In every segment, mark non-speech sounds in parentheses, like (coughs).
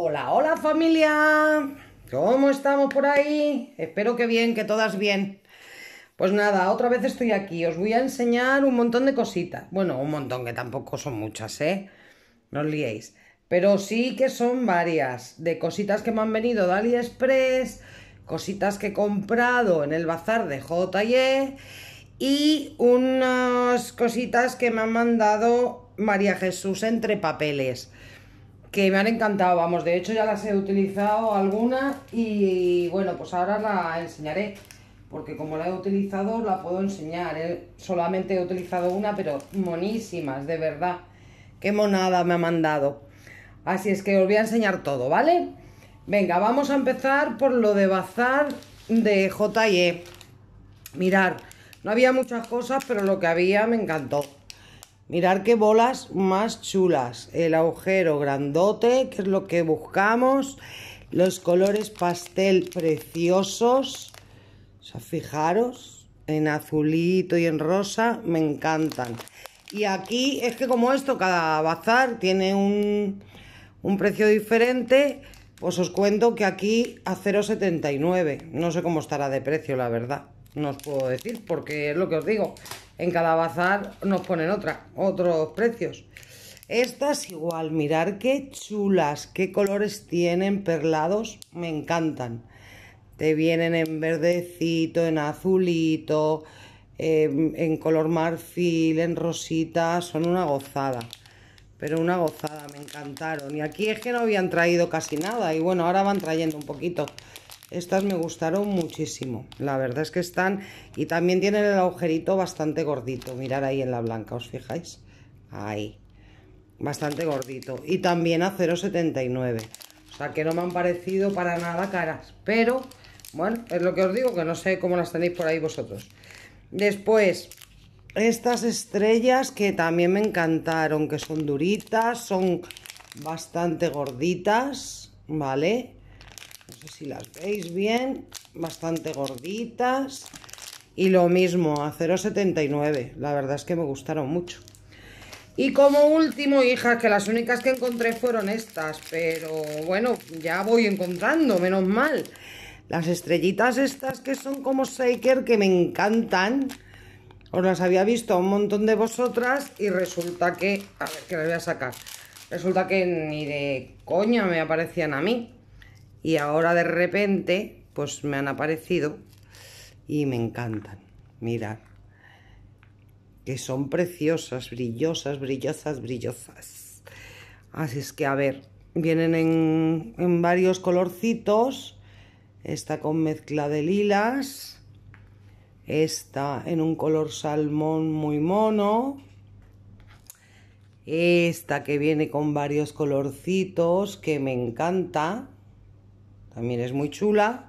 Hola, hola familia. ¿Cómo estamos por ahí? Espero que bien, que todas bien. Pues nada, otra vez estoy aquí. Os voy a enseñar un montón de cositas. Bueno, un montón, que tampoco son muchas, ¿eh? No os liéis. Pero sí que son varias. De cositas que me han venido de AliExpress, cositas que he comprado en el bazar de J&E y unas cositas que me han mandado María Jesús entre papeles que me han encantado, vamos, de hecho ya las he utilizado algunas y bueno, pues ahora la enseñaré, porque como la he utilizado la puedo enseñar, solamente he utilizado una, pero monísimas, de verdad, qué monada me ha mandado. Así es que os voy a enseñar todo, ¿vale? Venga, vamos a empezar por lo de bazar de J&E. Mirar, no había muchas cosas, pero lo que había me encantó. Mirad qué bolas más chulas. El agujero grandote, que es lo que buscamos. Los colores pastel preciosos. O fijaros, en azulito y en rosa, me encantan. Y aquí es que como esto, cada bazar tiene un, un precio diferente, pues os cuento que aquí a 0,79. No sé cómo estará de precio, la verdad. No os puedo decir, porque es lo que os digo en cada bazar nos ponen otra, otros precios. Estas igual, mirar qué chulas, qué colores tienen, perlados, me encantan. Te vienen en verdecito, en azulito, en, em, en color marfil, en rosita, son una gozada. Pero una gozada, me encantaron. Y aquí es que no habían traído casi nada. Y bueno, ahora van trayendo un poquito. Estas me gustaron muchísimo. La verdad es que están... Y también tienen el agujerito bastante gordito. Mirar ahí en la blanca, ¿os fijáis? Ahí. Bastante gordito. Y también a 0,79. O sea que no me han parecido para nada caras. Pero, bueno, es lo que os digo, que no sé cómo las tenéis por ahí vosotros. Después, estas estrellas que también me encantaron. Que son duritas, son bastante gorditas, ¿vale? no sé si las veis bien, bastante gorditas. Y lo mismo, a 0,79. La verdad es que me gustaron mucho. Y como último, hijas, que las únicas que encontré fueron estas, pero bueno, ya voy encontrando, menos mal. Las estrellitas estas que son como shaker, que me encantan. Os las había visto a un montón de vosotras y resulta que... A ver, que las voy a sacar. Resulta que ni de coña me aparecían a mí y ahora de repente pues me han aparecido y me encantan. Mirad, que son preciosas, brillosas, brillosas, brillosas. Así es que a ver, vienen en, en varios colorcitos. Esta con mezcla de lilas. Esta en un color salmón muy mono. Esta que viene con varios colorcitos que me encanta. También es muy chula.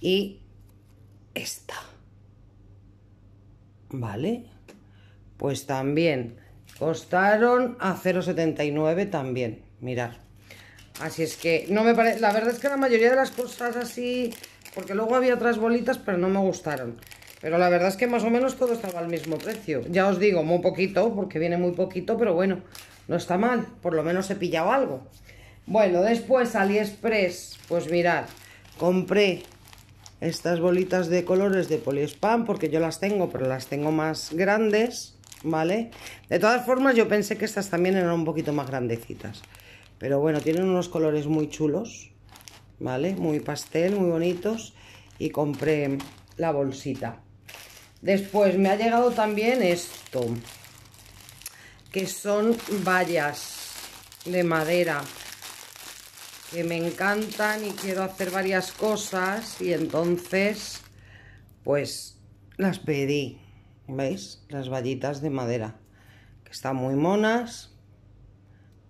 Y esta. ¿Vale? Pues también costaron a 0,79 también. Mirad. Así es que no me parece... La verdad es que la mayoría de las cosas así... Porque luego había otras bolitas, pero no me gustaron. Pero la verdad es que más o menos todo estaba al mismo precio. Ya os digo, muy poquito, porque viene muy poquito, pero bueno, no está mal. Por lo menos he pillado algo. Bueno, después AliExpress, pues mirad, compré estas bolitas de colores de poliespan porque yo las tengo, pero las tengo más grandes, ¿vale? De todas formas, yo pensé que estas también eran un poquito más grandecitas. Pero bueno, tienen unos colores muy chulos, ¿vale? Muy pastel, muy bonitos. Y compré la bolsita. Después me ha llegado también esto, que son vallas de madera que me encantan y quiero hacer varias cosas y entonces pues las pedí, ¿veis? Las vallitas de madera, que están muy monas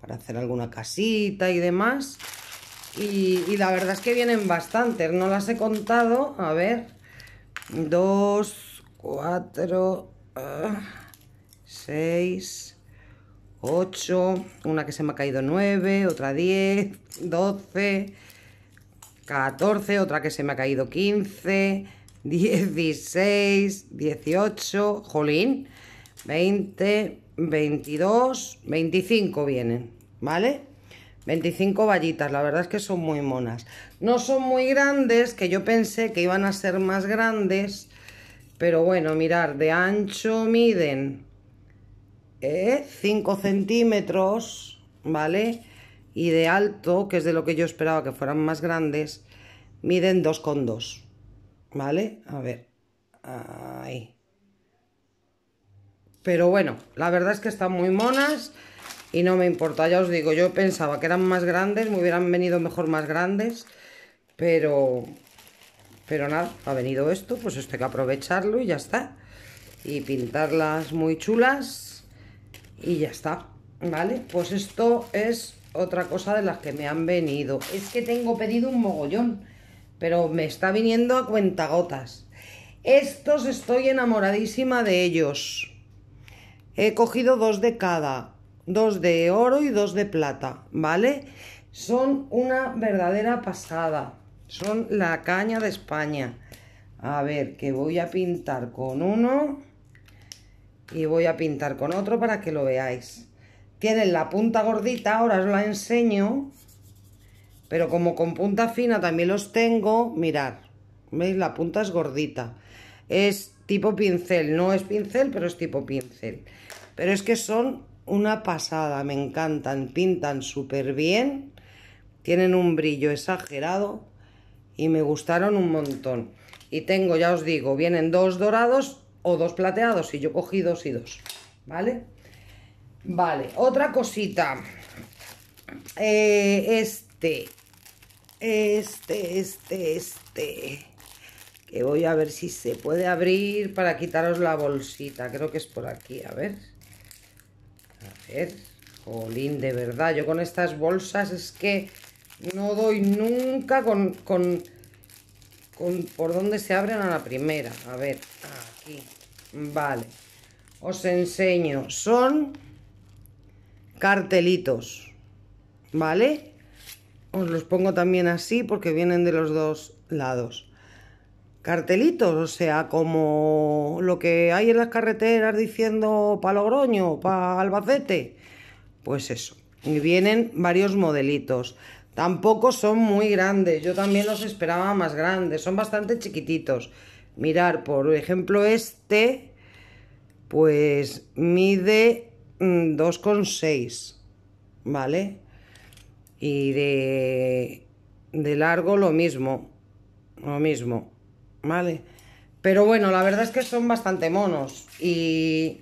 para hacer alguna casita y demás. Y, la verdad es que vienen bastantes, no las he contado, a ver, dos, cuatro, ah, seis, 8, una que se me ha caído 9, otra 10, 12, 14, otra que se me ha caído 15, 16, 18, jolín, 20, 22, 25 vienen, ¿vale? 25 vallitas, la verdad es que son muy monas. No son muy grandes, que yo pensé que iban a ser más grandes, pero bueno, mirar, de ancho miden 5 ¿eh? centímetros, ¿vale? Y de alto, que es de lo que yo esperaba que fueran más grandes, miden 2,2, ¿vale? A ver, ahí. Pero bueno, la verdad es que están muy monas y no me importa, ya os digo, yo pensaba que eran más grandes, me hubieran venido mejor más grandes, pero pero nada, ha venido esto, pues esto hay que aprovecharlo y ya está. Y pintarlas muy chulas y ya está, ¿vale? Pues esto es otra cosa de las que me han venido. Es que tengo pedido un mogollón, pero me está viniendo a cuentagotas. Estos estoy enamoradísima de ellos. He cogido dos de cada, dos de oro y dos de plata, ¿vale? Son una verdadera pasada. Son la caña de España. A ver, que voy a pintar con uno y voy a pintar con otro para que lo veáis tienen la punta gordita, ahora os la enseño pero como con punta fina también los tengo, mirad ¿veis? la punta es gordita es tipo pincel, no es pincel pero es tipo pincel pero es que son una pasada, me encantan, pintan súper bien tienen un brillo exagerado y me gustaron un montón y tengo, ya os digo, vienen dos dorados o dos plateados y yo cogí dos y dos, ¿vale? Vale, otra cosita. Eh, este, este, este, este. Que voy a ver si se puede abrir para quitaros la bolsita. Creo que es por aquí, a ver. A ver. Jolín, de verdad, yo con estas bolsas es que no doy nunca con por dónde se abren a la primera. A ver, aquí. Vale. Os enseño. Son cartelitos. ¿Vale? Os los pongo también así porque vienen de los dos lados. Cartelitos, o sea, como lo que hay en las carreteras diciendo palogroño, Logroño, para Albacete. Pues eso. Y vienen varios modelitos. Tampoco son muy grandes, yo también los esperaba más grandes, son bastante chiquititos. Mirar, por ejemplo, este, pues mide 2,6, mm, ¿vale? Y de, de largo lo mismo, lo mismo, ¿vale? Pero bueno, la verdad es que son bastante monos y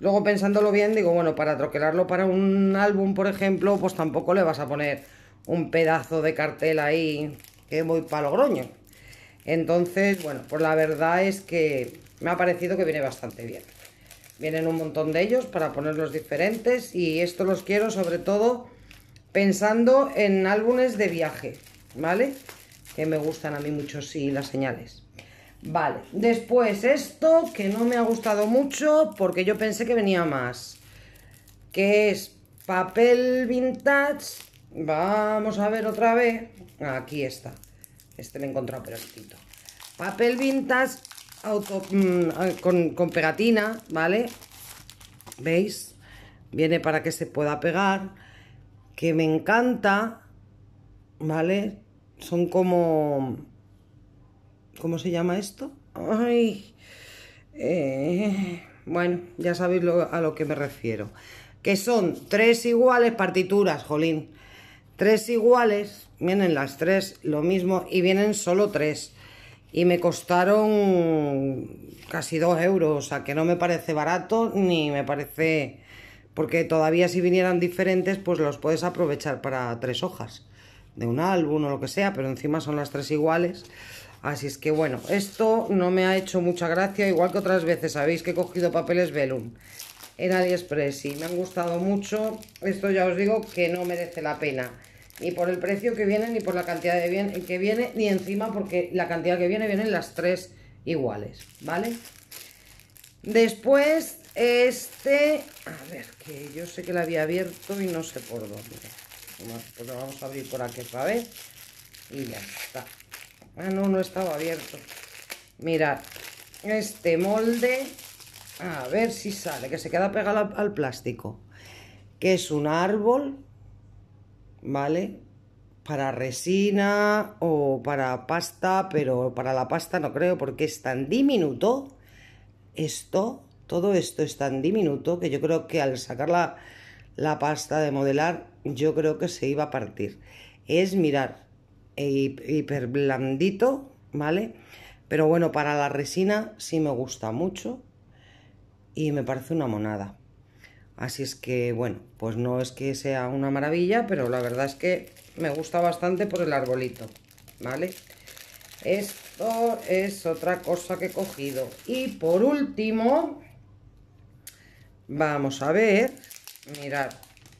luego pensándolo bien digo, bueno, para troquelarlo para un álbum, por ejemplo, pues tampoco le vas a poner un pedazo de cartel ahí que voy para Entonces, bueno, pues la verdad es que me ha parecido que viene bastante bien. Vienen un montón de ellos para ponerlos diferentes y esto los quiero sobre todo pensando en álbumes de viaje, ¿vale? Que me gustan a mí mucho, sí, las señales. Vale, después esto que no me ha gustado mucho porque yo pensé que venía más, que es papel vintage Vamos a ver otra vez. Aquí está. Este lo he encontrado perfecto. Papel vintage mm, con, pegatina, ¿vale? ¿Veis? Viene para que se pueda pegar. Que me encanta. ¿Vale? Son como... ¿Cómo se llama esto? Ay... Eh, bueno, ya sabéis a lo que me refiero. Que son tres iguales partituras, jolín. Tres iguales, vienen las tres lo mismo y vienen solo tres. Y me costaron casi dos euros, o sea que no me parece barato ni me parece... Porque todavía si vinieran diferentes, pues los puedes aprovechar para tres hojas. De un álbum o lo que sea, pero encima son las tres iguales. Así es que bueno, esto no me ha hecho mucha gracia, igual que otras veces. Sabéis que he cogido papeles Velum en AliExpress y me han gustado mucho. Esto ya os digo que no merece la pena ni por el precio que viene, ni por la cantidad de bien, que viene, ni encima porque la cantidad que viene vienen las tres iguales, ¿vale? Después, este, a ver, que yo sé que la había abierto y no sé por dónde. Pues lo vamos a abrir por aquí otra vez y ya está. Ah, no, no estaba abierto. Mirad, este molde, a ver si sale, que se queda pegado al plástico, que es un árbol ¿vale? Para resina o para pasta, pero para la pasta no creo porque es tan diminuto esto, todo esto es tan diminuto que yo creo que al sacar la, la pasta de modelar yo creo que se iba a partir. Es mirar, e hiper blandito, ¿vale? Pero bueno, para la resina sí me gusta mucho y me parece una monada. Así es que, bueno, pues no es que sea una maravilla, pero la verdad es que me gusta bastante por el arbolito, ¿vale? Esto es otra cosa que he cogido. Y por último, vamos a ver, mirad,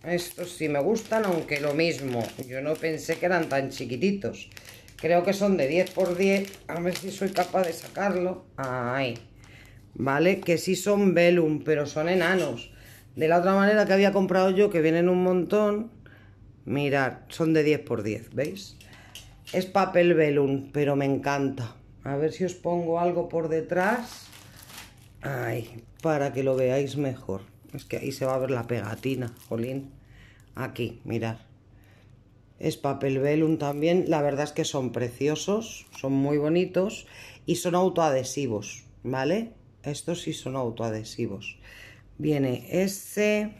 estos sí me gustan, aunque lo mismo, yo no pensé que eran tan chiquititos. Creo que son de 10 por 10, a ver si soy capaz de sacarlo. ¡Ay! ¿vale? Que sí son velum, pero son enanos. De la otra manera que había comprado yo, que vienen un montón, mirar, son de 10 por 10, ¿veis? Es papel velum, pero me encanta. A ver si os pongo algo por detrás. Ay, para que lo veáis mejor. Es que ahí se va a ver la pegatina, jolín. Aquí, mirad. Es papel velum también. La verdad es que son preciosos, son muy bonitos y son autoadhesivos, ¿vale? Estos sí son autoadhesivos viene este,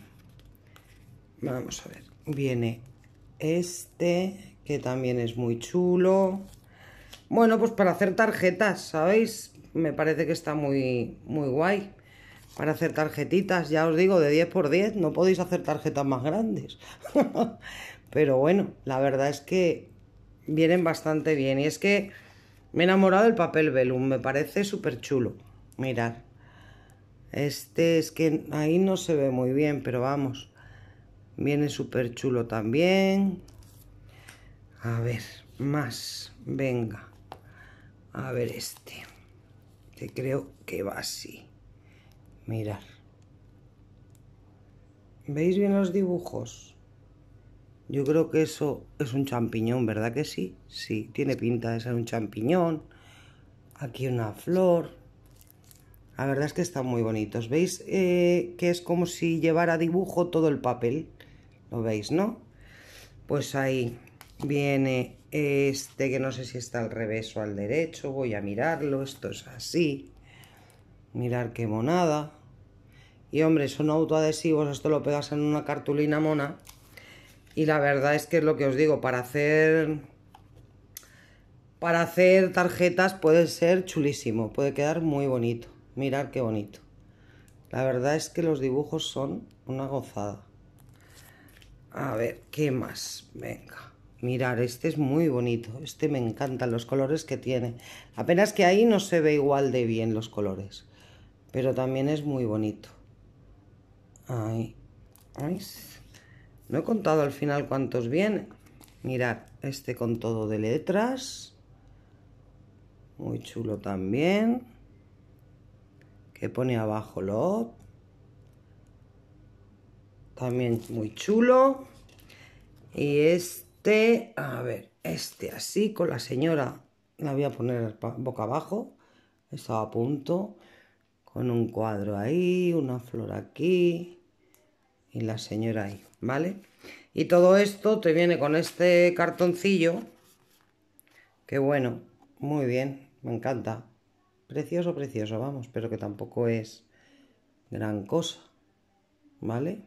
vamos a ver, viene este, que también es muy chulo. Bueno, pues para hacer tarjetas, ¿sabéis? Me parece que está muy, muy guay. Para hacer tarjetitas, ya os digo, de 10 por 10 no podéis hacer tarjetas más grandes. (laughs) Pero bueno, la verdad es que vienen bastante bien. Y es que me he enamorado del papel velum, me parece súper chulo. Mirad. Este es que ahí no se ve muy bien, pero vamos. Viene súper chulo también. A ver, más. Venga. A ver este. Que creo que va así. mirad ¿Veis bien los dibujos? Yo creo que eso es un champiñón, ¿verdad que sí? Sí, tiene pinta de ser un champiñón. Aquí una flor. La verdad es que están muy bonitos. ¿Veis eh, que es como si llevara dibujo todo el papel? ¿Lo veis, no? Pues ahí viene este, que no sé si está al revés o al derecho. Voy a mirarlo. Esto es así. Mirar qué monada. Y hombre, son autoadhesivos. Esto lo pegas en una cartulina mona. Y la verdad es que es lo que os digo. Para hacer... Para hacer tarjetas puede ser chulísimo. Puede quedar muy bonito. Mirar qué bonito. La verdad es que los dibujos son una gozada. A ver, ¿qué más? Venga. Mirar, este es muy bonito. Este me encantan los colores que tiene. Apenas que ahí no se ve igual de bien los colores. Pero también es muy bonito. Ahí, No he contado al final cuántos vienen. Mirad, este con todo de letras. Muy chulo también que pone abajo lo también muy chulo y este a ver este así con la señora la voy a poner boca abajo estaba a punto con un cuadro ahí una flor aquí y la señora ahí vale y todo esto te viene con este cartoncillo que bueno muy bien me encanta precioso, precioso, vamos, pero que tampoco es gran cosa, ¿vale?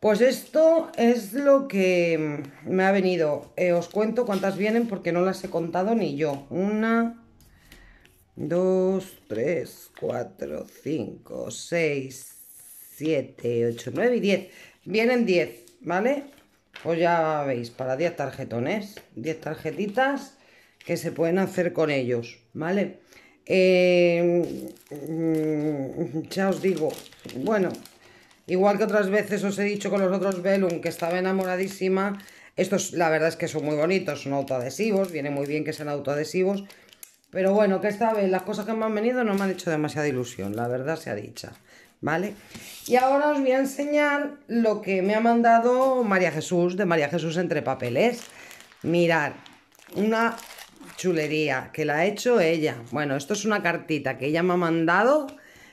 Pues esto es lo que me ha venido. Eh, os cuento cuántas vienen porque no las he contado ni yo. Una, dos, tres, cuatro, cinco, seis, siete, ocho, nueve y diez. Vienen diez, ¿vale? Pues ya veis, para diez tarjetones, diez tarjetitas que se pueden hacer con ellos, ¿vale? vale eh, mm, ya os digo, bueno, igual que otras veces os he dicho con los otros Velum que estaba enamoradísima, estos la verdad es que son muy bonitos, son autoadhesivos, viene muy bien que sean autoadhesivos, pero bueno, que esta vez las cosas que me han venido no me han hecho demasiada ilusión, la verdad ha dicha, ¿vale? Y ahora os voy a enseñar lo que me ha mandado María Jesús, de María Jesús entre papeles. Mirad, una chulería que la ha hecho ella. Bueno, esto es una cartita que ella me ha mandado,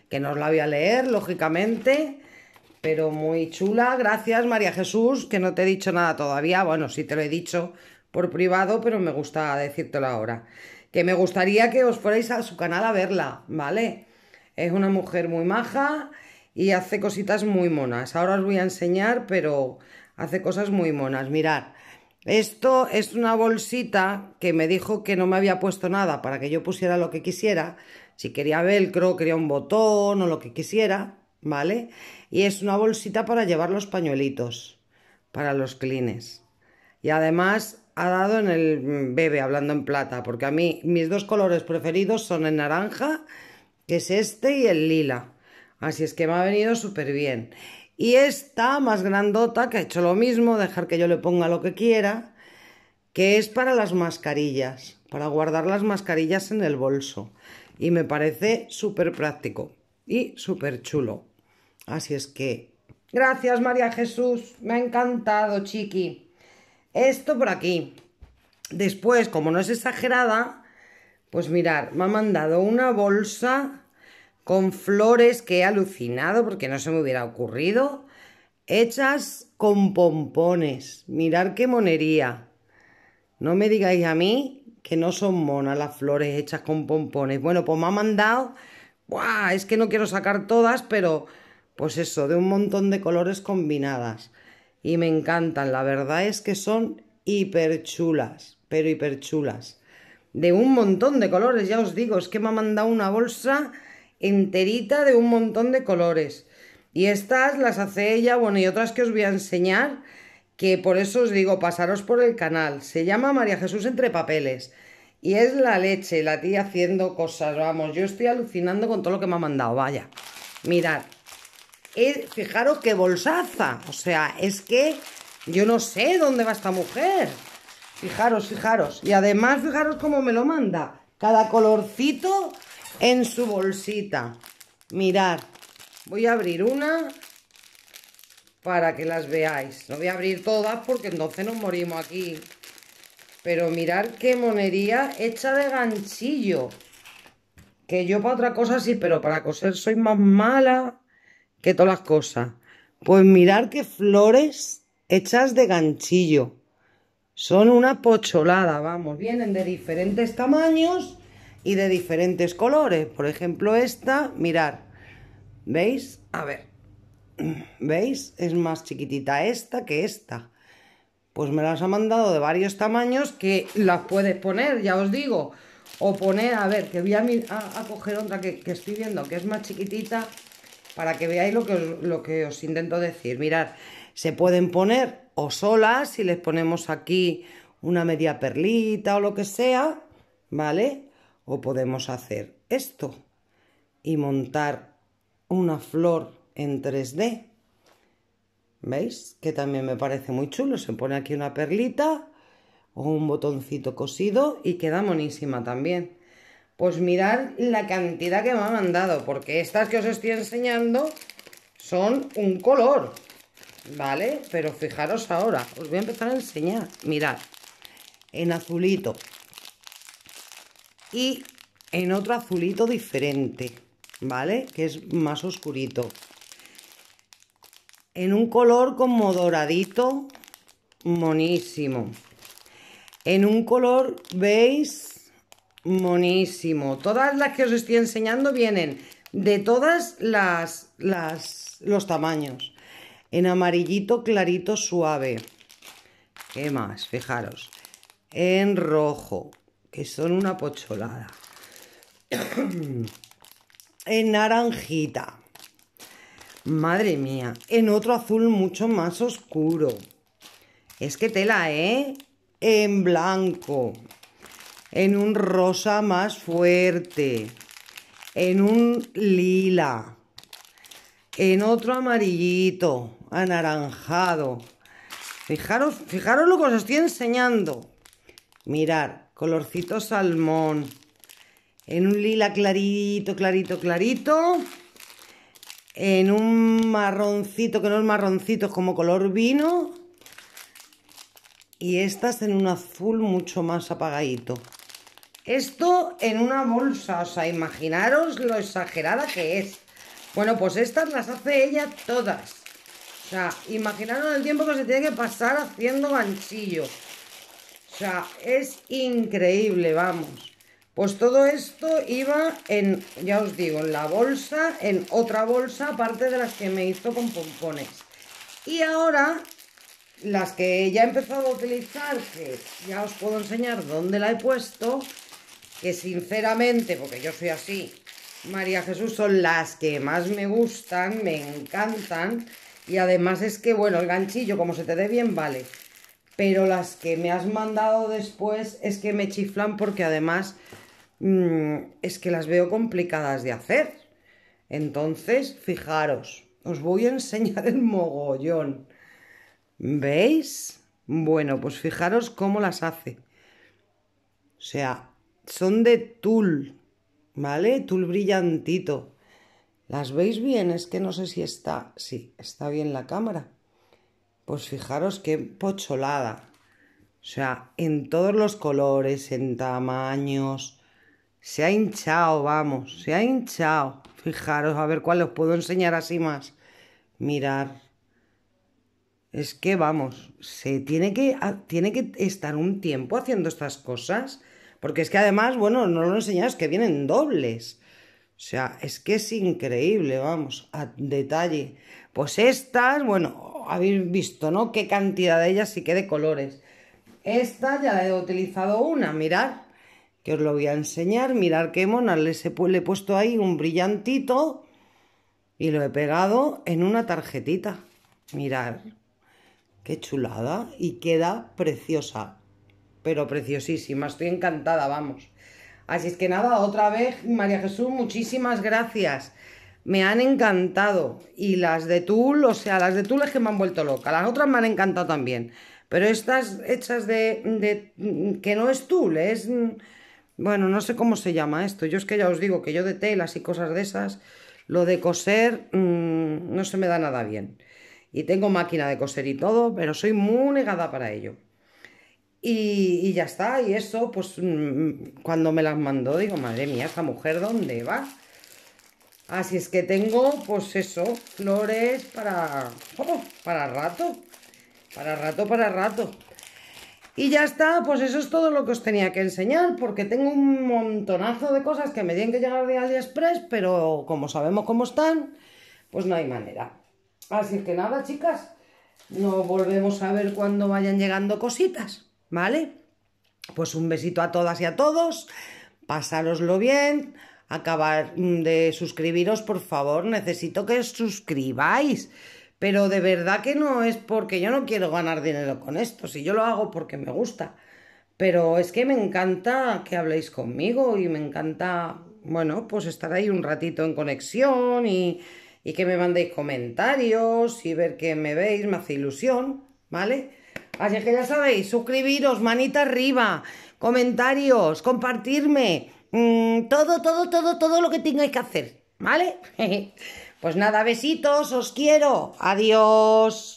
que no os la voy a leer, lógicamente, pero muy chula. Gracias, María Jesús, que no te he dicho nada todavía. Bueno, sí te lo he dicho por privado, pero me gusta decírtelo ahora. Que me gustaría que os fuerais a su canal a verla, ¿vale? Es una mujer muy maja y hace cositas muy monas. Ahora os voy a enseñar, pero hace cosas muy monas. Mirad, esto es una bolsita que me dijo que no me había puesto nada para que yo pusiera lo que quisiera. Si quería velcro, quería un botón o lo que quisiera, ¿vale? Y es una bolsita para llevar los pañuelitos, para los clines. Y además ha dado en el bebé, hablando en plata, porque a mí mis dos colores preferidos son el naranja, que es este, y el lila. Así es que me ha venido súper bien. Y esta más grandota, que ha hecho lo mismo, dejar que yo le ponga lo que quiera, que es para las mascarillas, para guardar las mascarillas en el bolso. Y me parece súper práctico y súper chulo. Así es que, gracias María Jesús, me ha encantado, chiqui. Esto por aquí. Después, como no es exagerada, pues mirar, me ha mandado una bolsa con flores que he alucinado porque no se me hubiera ocurrido, hechas con pompones. Mirad qué monería. No me digáis a mí que no son monas las flores hechas con pompones. Bueno, pues me ha mandado... Es que no quiero sacar todas, pero pues eso, de un montón de colores combinadas. Y me encantan, la verdad es que son hiper chulas, pero hiper chulas. De un montón de colores, ya os digo, es que me ha mandado una bolsa enterita de un montón de colores. Y estas las hace ella, bueno, y otras que os voy a enseñar, que por eso os digo, pasaros por el canal. Se llama María Jesús entre papeles. Y es la leche, la tía haciendo cosas, vamos, yo estoy alucinando con todo lo que me ha mandado, vaya. Mirad, eh, fijaros qué bolsaza, o sea, es que yo no sé dónde va esta mujer. Fijaros, fijaros. Y además, fijaros cómo me lo manda. Cada colorcito en su bolsita. Mirad, voy a abrir una para que las veáis. No voy a abrir todas porque entonces nos morimos aquí. Pero mirad qué monería hecha de ganchillo. Que yo para otra cosa sí, pero para coser soy más mala que todas las cosas. Pues mirad qué flores hechas de ganchillo. Son una pocholada, vamos. Vienen de diferentes tamaños y de diferentes colores. Por ejemplo, esta, mirar, ¿veis? A ver, ¿veis? Es más chiquitita esta que esta. Pues me las ha mandado de varios tamaños que las puedes poner, ya os digo. O poner, a ver, que voy a, coger otra que, estoy viendo, que es más chiquitita, para que veáis lo que, lo que os intento decir. Mirad, se pueden poner o solas, si les ponemos aquí una media perlita o lo que sea, ¿vale? O podemos hacer esto y montar una flor en 3D. ¿Veis? Que también me parece muy chulo. Se pone aquí una perlita o un botoncito cosido y queda monísima también. Pues mirad la cantidad que me ha mandado, porque estas que os estoy enseñando son un color, ¿vale? Pero fijaros ahora, os voy a empezar a enseñar, mirad, en azulito, y en otro azulito diferente, ¿vale? Que es más oscurito. En un color como doradito, monísimo. En un color, ¿veis? Monísimo. Todas las que os estoy enseñando vienen de todas las los tamaños. En amarillito clarito suave. ¿Qué más? Fijaros. En rojo, que son una pocholada. (coughs) en naranjita. Madre mía, en otro azul mucho más oscuro. Es que tela, ¿eh? En blanco. En un rosa más fuerte. En un lila. En otro amarillito, anaranjado. Fijaros, fijaros lo que os estoy enseñando. Mirar, colorcito salmón, en un lila clarito, clarito, clarito, en un marroncito, que no es marroncito, es como color vino, y estas en un azul mucho más apagadito. Esto en una bolsa, o sea, imaginaros lo exagerada que es. Bueno, pues estas las hace ella todas. O sea, imaginaros el tiempo que se tiene que pasar haciendo ganchillo. O sea, es increíble, vamos. Pues todo esto iba en, ya os digo, en la bolsa, en otra bolsa, aparte de las que me hizo con pompones. Y ahora, las que ya he empezado a utilizar, que ya os puedo enseñar dónde la he puesto, que sinceramente, porque yo soy así, María Jesús, son las que más me gustan, me encantan. Y además es que, bueno, el ganchillo, como se te dé bien, vale pero las que me has mandado después es que me chiflan porque además mm, es que las veo complicadas de hacer. Entonces, fijaros, os voy a enseñar el mogollón. ¿Veis? Bueno, pues fijaros cómo las hace. O sea, son de tul, ¿vale? Tul brillantito. ¿Las veis bien? Es que no sé si está... Sí, está bien la cámara. Pues fijaros qué pocholada. O sea, en todos los colores, en tamaños. Se ha hinchado, vamos, se ha hinchado. Fijaros, a ver cuál os puedo enseñar así más. Mirar. Es que vamos, se tiene que, tiene que estar un tiempo haciendo estas cosas. Porque es que además, bueno, no lo es que vienen dobles. O sea, es que es increíble, vamos, a detalle. Pues estas, bueno, habéis visto, ¿no? Qué cantidad de ellas y qué de colores. Esta ya la he utilizado una, mirad, que os lo voy a enseñar. Mirad qué mona, le, he puesto ahí un brillantito y lo he pegado en una tarjetita. Mirad, qué chulada y queda preciosa, pero preciosísima. Estoy encantada, vamos. Así es que nada, otra vez, María Jesús, muchísimas gracias me han encantado. Y las de tul, o sea, las de tul es que me han vuelto loca. Las otras me han encantado también. Pero estas hechas de, que no es tul, es... Bueno, no sé cómo se llama esto. Yo es que ya os digo que yo de telas y cosas de esas, lo de coser mm, no se me da nada bien. Y tengo máquina de coser y todo, pero soy muy negada para ello. Y, ya está, y eso, pues mm, cuando me las mandó, digo, madre mía, esta mujer, ¿dónde va? Así es que tengo, pues eso, flores para... para rato. Para rato, para rato. Y ya está, pues eso es todo lo que os tenía que enseñar, porque tengo un montonazo de cosas que me tienen que llegar de AliExpress, pero como sabemos cómo están, pues no hay manera. Así que nada, chicas, nos volvemos a ver cuando vayan llegando cositas, ¿vale? Pues un besito a todas y a todos, pasároslo bien, acabar mm, de suscribiros, por favor, necesito que os suscribáis. Pero de verdad que no es porque yo no quiero ganar dinero con esto, si yo lo hago porque me gusta. Pero es que me encanta que habléis conmigo y me encanta, bueno, pues estar ahí un ratito en conexión y, que me mandéis comentarios y ver que me veis, me hace ilusión, ¿vale? Así que ya sabéis, suscribiros, manita arriba, comentarios, compartirme Mm, todo, todo, todo, todo lo que tengáis que hacer, ¿vale? (laughs) pues nada, besitos, os quiero. Adiós.